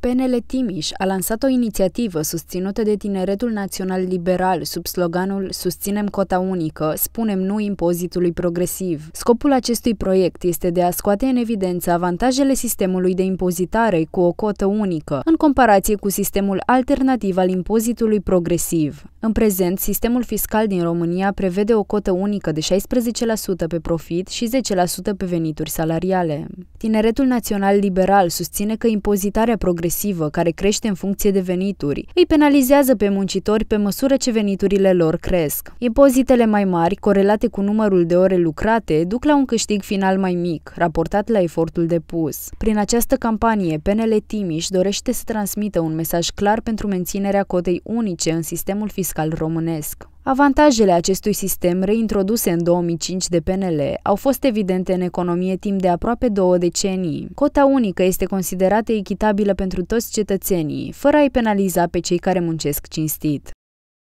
PNL Timiș a lansat o inițiativă susținută de Tineretul Național Liberal sub sloganul Susținem cota unică, spunem nu impozitului progresiv. Scopul acestui proiect este de a scoate în evidență avantajele sistemului de impozitare cu o cotă unică, în comparație cu sistemul alternativ al impozitului progresiv. În prezent, sistemul fiscal din România prevede o cotă unică de 16% pe profit și 10% pe venituri salariale. Tineretul Național Liberal susține că impozitarea progresivă progresivă, care crește în funcție de venituri, îi penalizează pe muncitori pe măsură ce veniturile lor cresc. Impozitele mai mari, corelate cu numărul de ore lucrate, duc la un câștig final mai mic, raportat la efortul depus. Prin această campanie, PNL Timiș dorește să transmită un mesaj clar pentru menținerea cotei unice în sistemul fiscal românesc. Avantajele acestui sistem reintroduse în 2005 de PNL au fost evidente în economie timp de aproape două decenii. Cota unică este considerată echitabilă pentru toți cetățenii, fără a-i penaliza pe cei care muncesc cinstit.